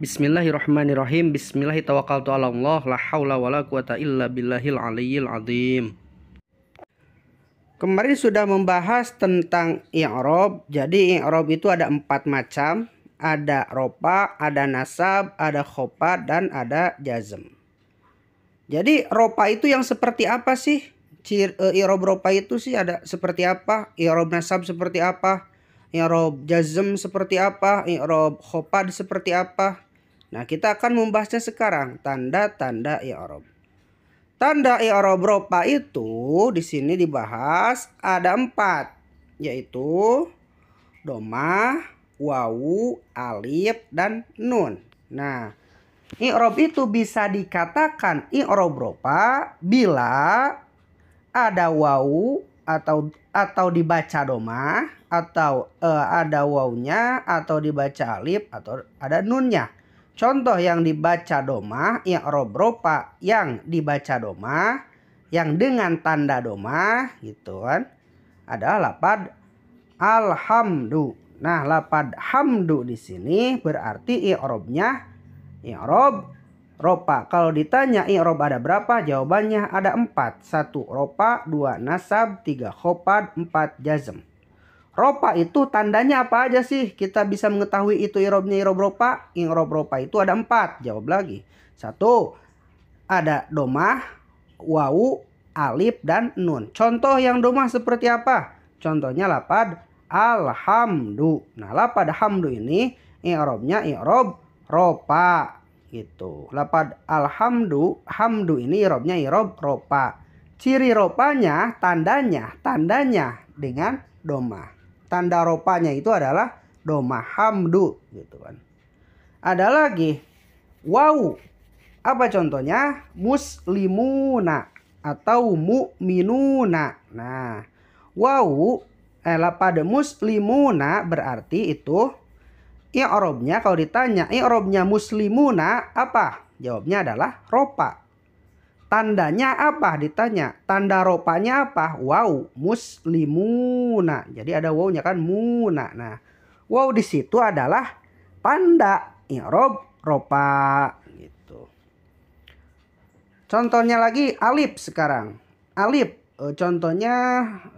Bismillahirrahmanirrahim. Bismillahirrahmanirrahim. Kemarin sudah membahas tentang i'rab. Jadi i'rab itu ada empat macam. Ada ropa, ada nasab, ada khopa, dan ada jazm. Jadi ropa itu yang seperti apa sih? I'rob e, ropa itu sih ada seperti apa? I'rab nasab seperti apa? I'rab jazm seperti apa? I'rab khopa seperti apa? Nah, kita akan membahasnya sekarang, tanda-tanda i'rab. Tanda i'rab ya, ya, ropa itu di sini dibahas ada empat, yaitu doma, wawu, alif, dan nun. Nah, i'rab ya, itu bisa dikatakan i'rab ropa bila ada wawu atau atau dibaca doma atau uh, ada wawunya atau dibaca alif atau ada nunnya. Contoh yang dibaca domah, yang robropa yang dibaca domah, yang dengan tanda domah gitu kan adalah lapad alhamdu. Nah, lapad hamdu di sini berarti i'robnya i'rob ropa. Kalau ditanya i'rob ada berapa? Jawabannya ada empat. Satu ropa, dua nasab, tiga khopad, empat jazm. Ropa itu tandanya apa aja sih? Kita bisa mengetahui itu irobnya irob ropa. Irob ropa itu ada empat. Jawab lagi. Satu, ada domah, wau, alif, dan nun. Contoh yang domah seperti apa? Contohnya lapad alhamdu. Nah, lapad hamdu ini irobnya irob ropa gitu. Lapad alhamdu, hamdu ini irobnya irob ropa. Ciri ropanya tandanya tandanya dengan domah tanda ropanya itu adalah doma hamdu gitu kan. Ada lagi wow. Apa contohnya? Muslimuna atau mu'minuna. Nah, wow eh, pada muslimuna berarti itu i'robnya kalau ditanya i'robnya muslimuna apa? Jawabnya adalah ropa. Tandanya apa? Ditanya. Tanda ropanya apa? Wow, muslimuna. Jadi ada wownya kan muna. Nah, wow di situ adalah tanda irob ya, ropa gitu. Contohnya lagi alif sekarang. Alif e, contohnya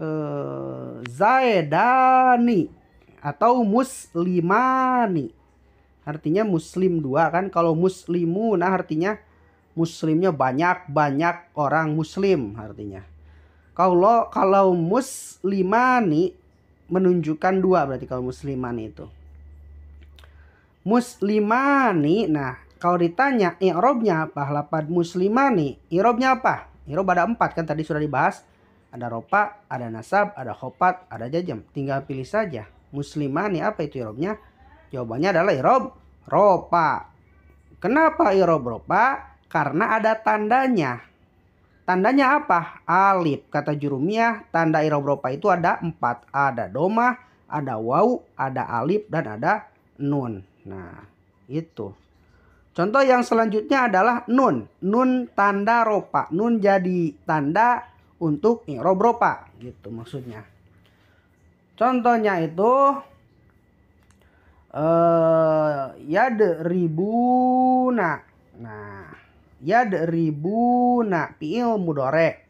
eh, zaidani atau muslimani. Artinya muslim dua kan kalau muslimuna artinya muslimnya banyak banyak orang muslim artinya kalau kalau muslimani menunjukkan dua berarti kalau muslimani itu muslimani nah kalau ditanya irobnya apa lapad muslimani irobnya apa irob ada empat kan tadi sudah dibahas ada ropa ada nasab ada khopat ada jajam tinggal pilih saja muslimani apa itu irobnya jawabannya adalah irob ropa kenapa irob ropa karena ada tandanya. Tandanya apa? Alif. Kata jurumiah, tanda irobropa itu ada empat. Ada doma, ada wau, ada alif, dan ada nun. Nah, itu. Contoh yang selanjutnya adalah nun. Nun tanda ropa. Nun jadi tanda untuk irobropa. Gitu maksudnya. Contohnya itu ya uh, eh, ya nak. Nah, Ya ribu na piil mudore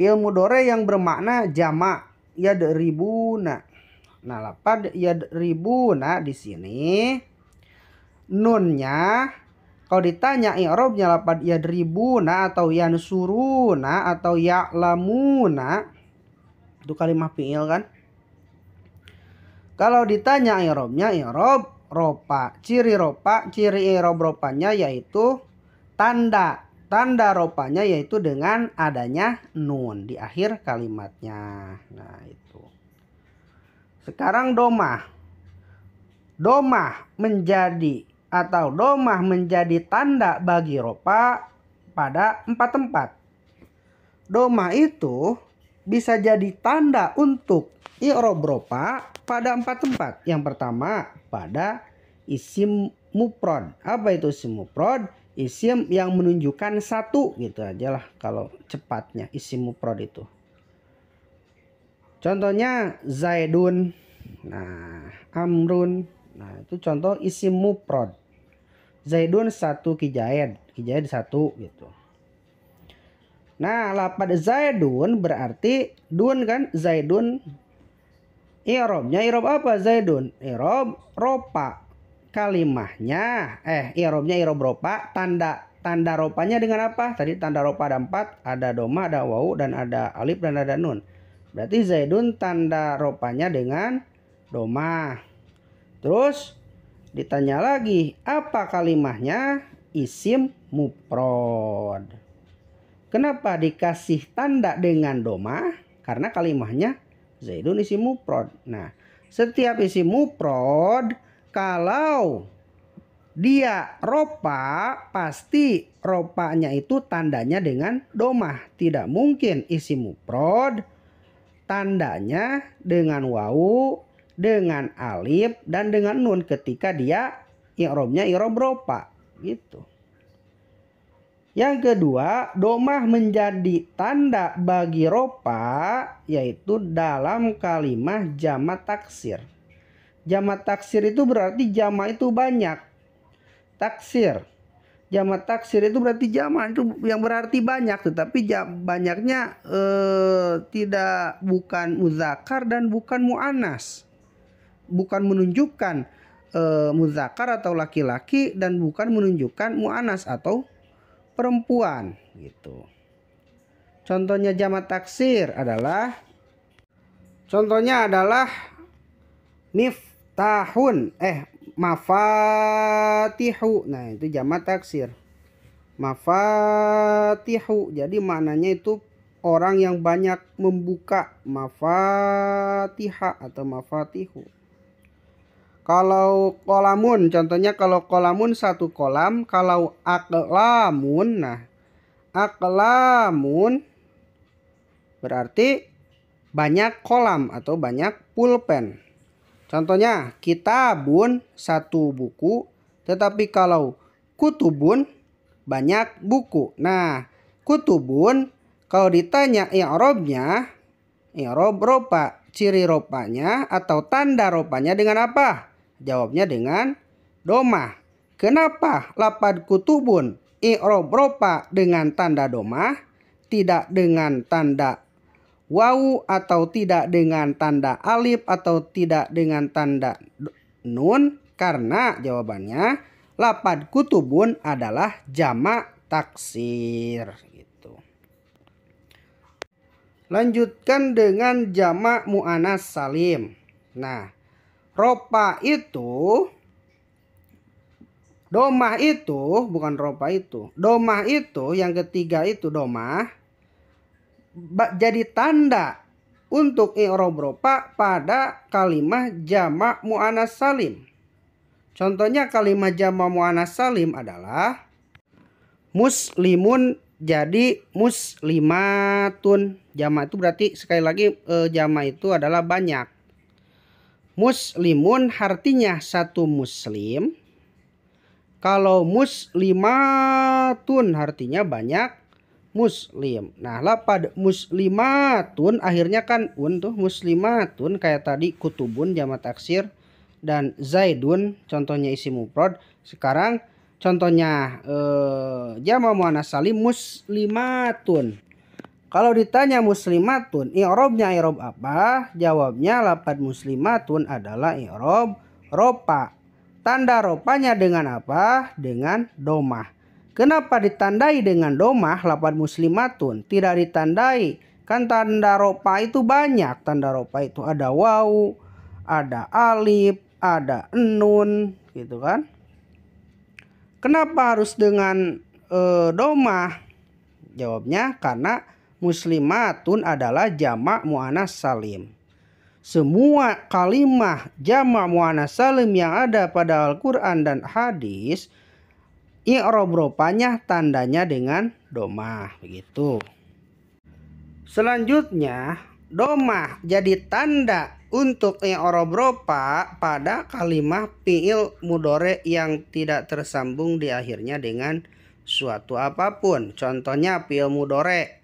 Piil mudore yang bermakna jamak ya na. nah lapad ya na di sini nunnya kalau ditanya i'rabnya lapad na atau yansuruna atau ya lamuna itu kalimat piil kan kalau ditanya i'rabnya i'rab ropa ciri ropa ciri i'rab ropanya yaitu tanda tanda ropanya yaitu dengan adanya nun di akhir kalimatnya. Nah, itu. Sekarang domah. Domah menjadi atau domah menjadi tanda bagi ropa pada empat tempat. Domah itu bisa jadi tanda untuk i'rob ropa pada empat tempat. Yang pertama pada isim muprod. Apa itu isim muprod? isim yang menunjukkan satu gitu aja lah kalau cepatnya isim mufrad itu contohnya zaidun nah amrun nah itu contoh isim mufrad zaidun satu kijayed kijayed satu gitu nah lapad zaidun berarti dun kan zaidun Irobnya Irob apa Zaidun? Irob ropa kalimahnya eh irobnya irob ropa tanda tanda ropanya dengan apa tadi tanda ropa ada empat ada doma ada wau dan ada alif dan ada nun berarti zaidun tanda ropanya dengan doma terus ditanya lagi apa kalimahnya isim muprod kenapa dikasih tanda dengan doma karena kalimahnya zaidun isim muprod nah setiap isim muprod kalau dia ropa pasti ropanya itu tandanya dengan domah tidak mungkin isi muprod tandanya dengan wau dengan alif dan dengan nun ketika dia i'robnya i'rob ropa gitu yang kedua, domah menjadi tanda bagi ropa yaitu dalam kalimah jama taksir. Jama taksir itu berarti jama itu banyak. Taksir. Jama taksir itu berarti jama itu yang berarti banyak tetapi jam, banyaknya eh, tidak bukan muzakar dan bukan mu'anas, Bukan menunjukkan eh, muzakar atau laki-laki dan bukan menunjukkan mu'anas atau perempuan gitu. Contohnya jama taksir adalah contohnya adalah nif tahun eh mafatihu nah itu jama taksir mafatihu jadi maknanya itu orang yang banyak membuka mafatiha atau mafatihu kalau kolamun contohnya kalau kolamun satu kolam kalau aklamun nah aklamun berarti banyak kolam atau banyak pulpen Contohnya kita bun satu buku, tetapi kalau kutubun banyak buku. Nah, kutubun kalau ditanya i'robnya i'rob ropa, ciri ropanya atau tanda ropanya dengan apa? Jawabnya dengan domah. Kenapa lapad kutubun i'rob ropa dengan tanda domah tidak dengan tanda wawu atau tidak dengan tanda alif atau tidak dengan tanda nun karena jawabannya lapad kutubun adalah jama taksir gitu. Lanjutkan dengan jama mu'anas salim. Nah, ropa itu domah itu bukan ropa itu. Domah itu yang ketiga itu domah jadi tanda untuk i'rab pada kalimah jamak mu'anas salim. Contohnya kalimah jamak mu'anas salim adalah muslimun jadi muslimatun. Jamak itu berarti sekali lagi e, jamak itu adalah banyak. Muslimun artinya satu muslim. Kalau muslimatun artinya banyak muslim. Nah, lapad muslimatun akhirnya kan un tuh muslimatun kayak tadi kutubun Jamat taksir dan zaidun contohnya isi mufrad. Sekarang contohnya eh jama ya muannas salim muslimatun. Kalau ditanya muslimatun, irobnya irob apa? Jawabnya lapad muslimatun adalah irob ropa. Tanda ropanya dengan apa? Dengan domah. Kenapa ditandai dengan domah lapan muslimatun? Tidak ditandai. Kan tanda ropa itu banyak. Tanda ropa itu ada wau, ada alif, ada nun, gitu kan? Kenapa harus dengan e, domah? Jawabnya karena muslimatun adalah jamak mu'anas salim. Semua kalimah jamak mu'anas salim yang ada pada Al-Quran dan hadis – rupanya tandanya dengan domah begitu. Selanjutnya domah jadi tanda untuk rupa pada kalimat fi'il mudore yang tidak tersambung di akhirnya dengan suatu apapun. Contohnya fi'il mudore.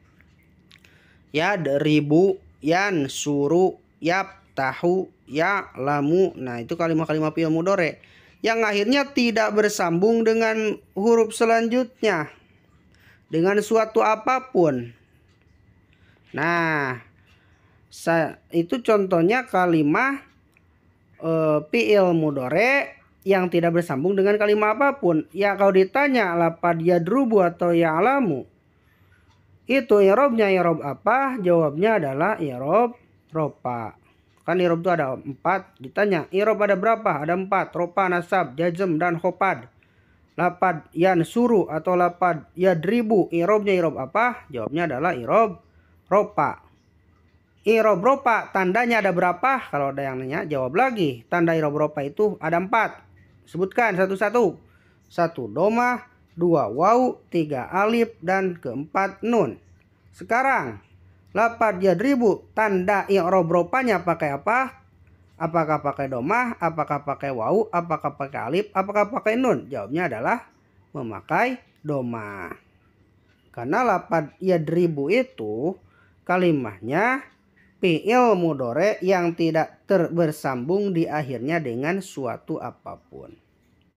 Ya deribu, yan suru, yap tahu, ya lamu. Nah, itu kalimat-kalimat fi'il mudore yang akhirnya tidak bersambung dengan huruf selanjutnya dengan suatu apapun. Nah, itu contohnya kalimat e, eh, fi'il mudore yang tidak bersambung dengan kalimat apapun. Ya kalau ditanya lapa dia drubu atau ya alamu. Itu irobnya irob apa? Jawabnya adalah irob ropa. Kan irob itu ada empat. Ditanya, irob ada berapa? Ada empat. Ropa, nasab, jazm, dan hopad. Lapad yan suru atau lapad yadribu. Irobnya irob apa? Jawabnya adalah irob ropa. Irob ropa, tandanya ada berapa? Kalau ada yang nanya, jawab lagi. Tanda irob ropa itu ada empat. Sebutkan satu-satu. Satu doma, dua wau, tiga alif, dan keempat nun. Sekarang, ya ribu tanda i'rob rupanya pakai apa? Apakah pakai domah? Apakah pakai wau? Apakah pakai alif? Apakah pakai nun? Jawabnya adalah memakai domah. Karena ya ribu itu kalimahnya fi'il mudore yang tidak terbersambung di akhirnya dengan suatu apapun.